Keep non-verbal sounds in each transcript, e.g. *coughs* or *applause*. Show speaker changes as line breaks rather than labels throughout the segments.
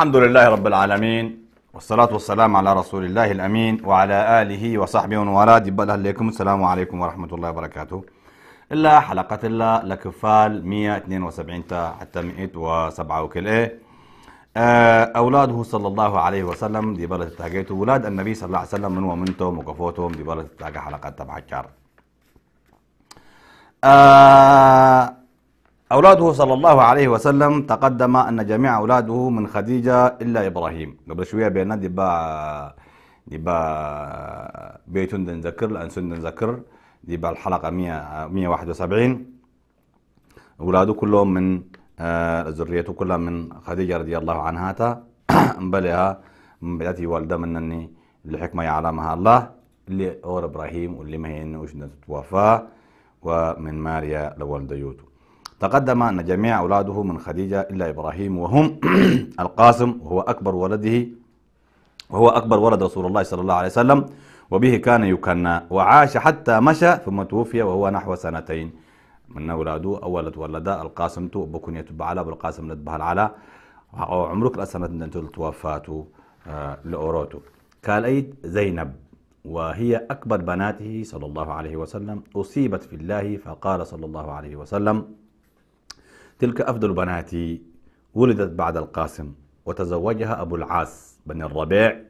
الحمد لله رب العالمين والصلاة والسلام على رسول الله الأمين وعلى آله وصحبه ومن والاه دبال أهليكم السلام عليكم ورحمة الله وبركاته إلا حلقة إلا لكفال 172 حتى 107 وكل إيه آه، أولاده صلى الله عليه وسلم دبال التاقيته أولاد النبي صلى الله عليه وسلم من ومنتم وكفوتهم دبال التاقى حلقة تبع الشر آه أولاده صلى الله عليه وسلم تقدم أن جميع أولاده من خديجة إلا إبراهيم قبل شوية بينا دبا دبا بيتون نذكر أنسون ذكر دبا الحلقة 171 أولاده كلهم من آه، ذريته كلها من خديجة رضي الله عنها تا *coughs* بلها من بداية والدة منني لحكمة يعلمها الله اللي أور إبراهيم واللي ما هي إنه توفى ومن ماريا لوالدة يوتو تقدم أن جميع أولاده من خديجة إلا إبراهيم وهم *clears throat* القاسم وهو أكبر ولده وهو أكبر ولد رسول الله صلى الله عليه وسلم وبه كان يكنى وعاش حتى مشى ثم توفي وهو نحو سنتين من أولاده أول تولد القاسم تو على أبو بالقاسم لتبه على عمرك السنة أنت توفاته آه، لأوروته كالأيد زينب وهي أكبر بناته صلى الله عليه وسلم أصيبت في الله فقال صلى الله عليه وسلم تلك أفضل بناتي ولدت بعد القاسم وتزوجها أبو العاص بن الربيع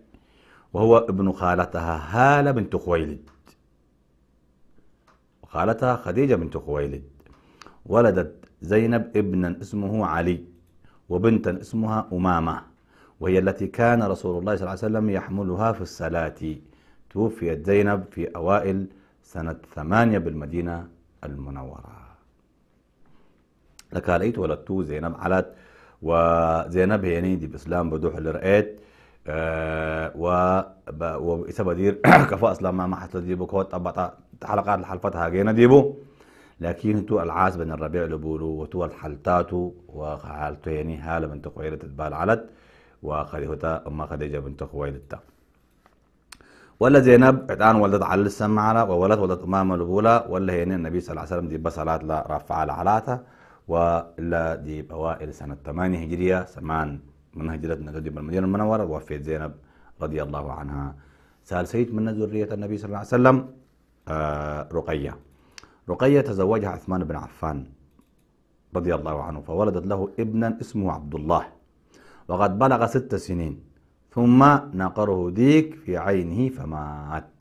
وهو ابن خالتها هالة بنت خويلد وخالتها خديجة بنت خويلد ولدت زينب ابنا اسمه علي وبنتا اسمها أمامة وهي التي كان رسول الله صلى الله عليه وسلم يحملها في الصلاة توفيت زينب في أوائل سنة ثمانية بالمدينة المنورة لكالي تولدتو زينب علت وزينب دي بسلام بدوح اللي آه، و و وإسابة دير *coughs* اسلام ما حصل دي بكوت أبطا حلقات الحلفات هاجينا ديبو لكن تو العاز بن الربيع لبولو وتو الحلتاتو وحالتو يعني هالة بنت خويلة تتبال علت وخليهتا أما خديجة بنت خويلتا ولا زينب الآن ولدت على السمعة وولدت ولدت أمام الأولى ولا هنا النبي صلى الله عليه وسلم دي بصلات لا رفع على علاتها ولا دي بوائل سنة 8 هجرية سمان من هجرة قدم بالمدينة المنورة وفيت زينب رضي الله عنها سأل سيد من ذرية النبي صلى الله عليه وسلم آه رقية رقية تزوجها عثمان بن عفان رضي الله عنه فولدت له ابنا اسمه عبد الله وقد بلغ ست سنين ثم نقره ديك في عينه فمات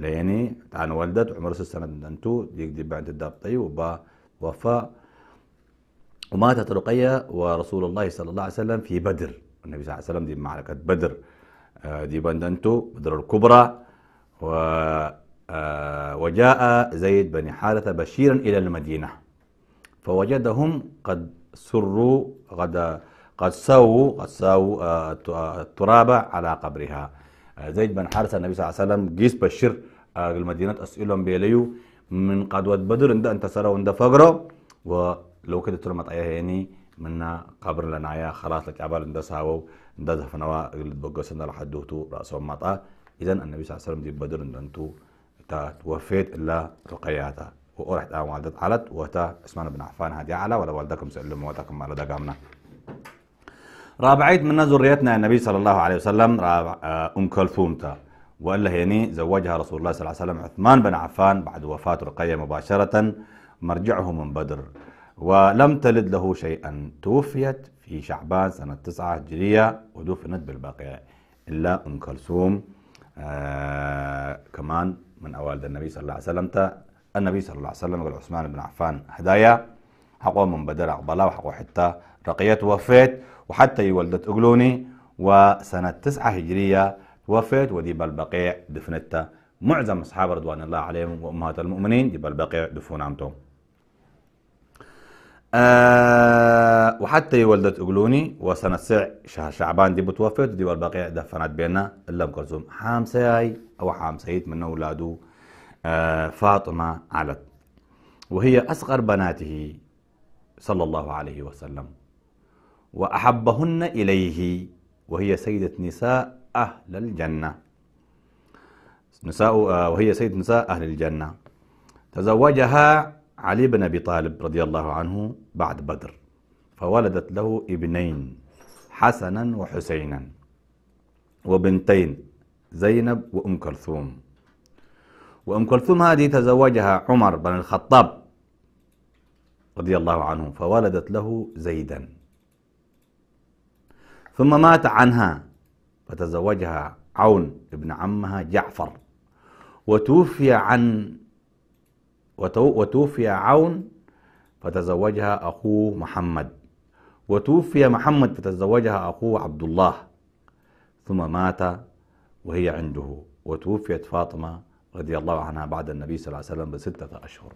لأني تعان ولدت عمر ست سنة دنتو ديك دي بعد الدبطي وبا وفا وماتت رقية ورسول الله صلى الله عليه وسلم في بدر النبي صلى الله عليه وسلم دي معركة بدر آه، دي بندنتو بدر الكبرى و آه، وجاء زيد بن حارثة بشيرا إلى المدينة فوجدهم قد سروا قد قد سووا قد سووا آه، التراب على قبرها زيد بن حارثة النبي صلى الله عليه وسلم جيس بشير المدينة أسئلهم بيليو من قدوة بدر عند أنت سروا عند فقرة و لو كده ترى مطايا هيني منا قبر لنايا خلاص لك عبال اندا ساوو قلت دفنوا بقوسنا لحدوتو رأسهم مطع إذا النبي صلى الله عليه وسلم دي بدر اندنتو تا توفيت إلا رقياتا وأرحت آن آه والدت علت وتا عثمان بن عفان هادي على ولا والدكم سألهم موتكم على دقامنا رابعيت منا ذريتنا النبي صلى الله عليه وسلم آه أم كلثوم تا وقال هيني زوجها رسول الله صلى الله عليه وسلم عثمان بن عفان بعد وفاة رقية مباشرة مرجعه من بدر ولم تلد له شيئا توفيت في شعبان سنة 9 هجرية ودفنت بالبقيع إلا أم كلثوم آه كمان من أوالد النبي صلى الله عليه وسلم النبي صلى الله عليه وسلم قال عثمان بن عفان هدايا حقوا من بدر عقبلا وحقوا حتى رقيت وفيت وحتى ولدت أقلوني وسنة 9 هجرية توفيت ودي البقيع دفنتها معظم أصحاب رضوان الله عليهم وأمهات المؤمنين بالبقيع البقيع عمتهم آه وحتى ولدت أقلوني وسنة سع شهر شعبان دي بتوفت دي والباقي دفنت بينا إلا كلثوم حامساي أو حامسيت من أولاده آه فاطمة علت وهي أصغر بناته صلى الله عليه وسلم وأحبهن إليه وهي سيدة نساء أهل الجنة نساء آه، وهي سيدة نساء أهل الجنة تزوجها علي بن أبي طالب رضي الله عنه بعد بدر فولدت له ابنين حسنا وحسينا وبنتين زينب وأم كلثوم وأم كلثوم هذه تزوجها عمر بن الخطاب رضي الله عنه فولدت له زيدا ثم مات عنها فتزوجها عون ابن عمها جعفر وتوفي عن وتوفي عون فتزوجها أخوه محمد وتوفي محمد فتزوجها أخوه عبد الله ثم مات وهي عنده وتوفيت فاطمة رضي الله عنها بعد النبي صلى الله عليه وسلم بستة أشهر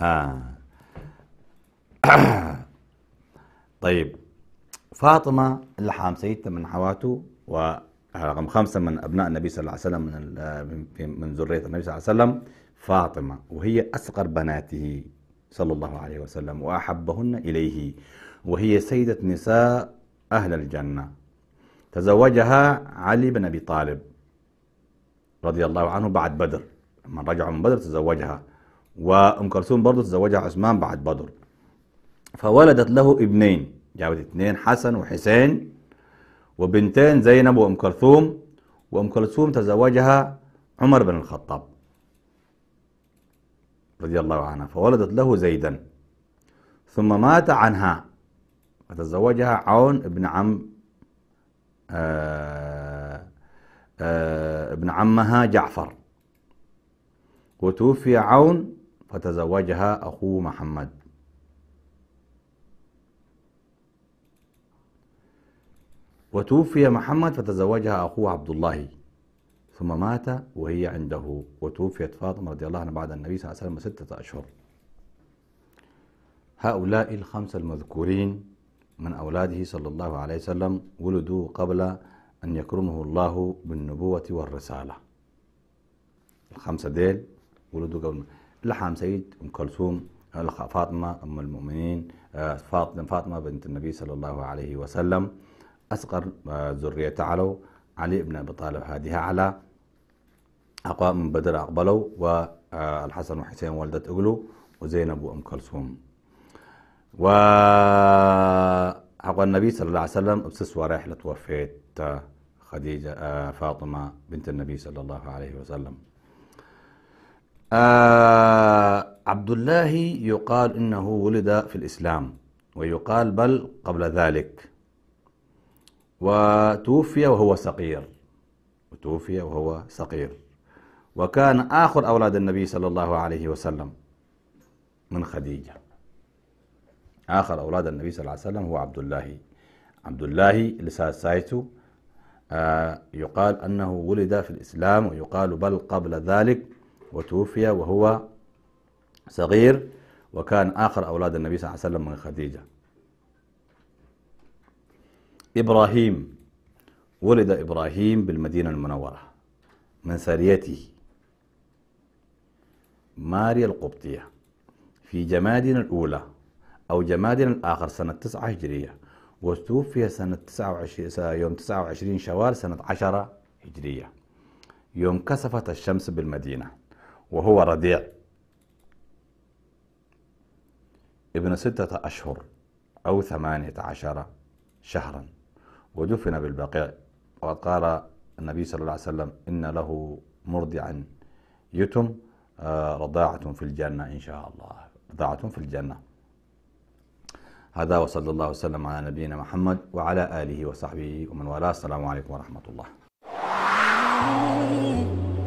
آه. *coughs* طيب فاطمة اللحام سيدة من حواته و رقم خمسة من أبناء النبي صلى الله عليه وسلم من من ذرية النبي صلى الله عليه وسلم فاطمة وهي أصغر بناته صلى الله عليه وسلم وأحبهن إليه وهي سيدة نساء أهل الجنة تزوجها علي بن أبي طالب رضي الله عنه بعد بدر من رجع من بدر تزوجها وأم كلثوم برضه تزوجها عثمان بعد بدر فولدت له ابنين جابت اثنين حسن وحسين وبنتين زينب وأم كلثوم وأم كلثوم تزوجها عمر بن الخطاب رضي الله عنها فولدت له زيدا ثم مات عنها فتزوجها عون بن عم آآ آه، آآ آه، ابن عمها جعفر وتوفي عون فتزوجها أخوه محمد وتوفي محمد فتزوجها أخوه عبد الله ثم مات وهي عنده وتوفيت فاطمة رضي الله عنها بعد النبي صلى الله عليه وسلم ستة أشهر هؤلاء الخمسة المذكورين من أولاده صلى الله عليه وسلم ولدوا قبل أن يكرمه الله بالنبوة والرسالة الخمسة ديل ولدوا قبل لحام سيد أم كلثوم فاطمة أم المؤمنين آه، فاطمة بنت النبي صلى الله عليه وسلم أصغر ذرية علو علي بن أبي طالب هذه على أقوام من بدر أقبلوا والحسن وحسين والدة أقلو وزينب وأم كلثوم و حق النبي صلى الله عليه وسلم أبسس ورحلة توفيت خديجة آه، فاطمة بنت النبي صلى الله عليه وسلم آه، عبد الله يقال إنه ولد في الإسلام ويقال بل قبل ذلك وتوفي وهو صغير وتوفي وهو صغير وكان آخر أولاد النبي صلى الله عليه وسلم من خديجة آخر أولاد النبي صلى الله عليه وسلم هو عبد الله عبد الله اللي سايتو آه، يقال أنه ولد في الإسلام ويقال بل قبل ذلك وتوفي وهو صغير وكان آخر أولاد النبي صلى الله عليه وسلم من خديجة إبراهيم ولد إبراهيم بالمدينة المنورة من ساريته ماريا القبطية في جمادنا الأولى أو جمادنا الآخر سنة 9 هجرية وتوفي سنة 29 يوم 29 شوال سنة 10 هجرية يوم كسفت الشمس بالمدينة وهو رضيع ابن ستة أشهر أو ثمانية عشر شهراً ودفن بالبقيع وقال النبي صلى الله عليه وسلم إن له مرضعا يتم آه، رضاعة في الجنة إن شاء الله رضاعة في الجنة هذا وصلى الله وسلم على نبينا محمد وعلى آله وصحبه ومن والاه السلام عليكم ورحمة الله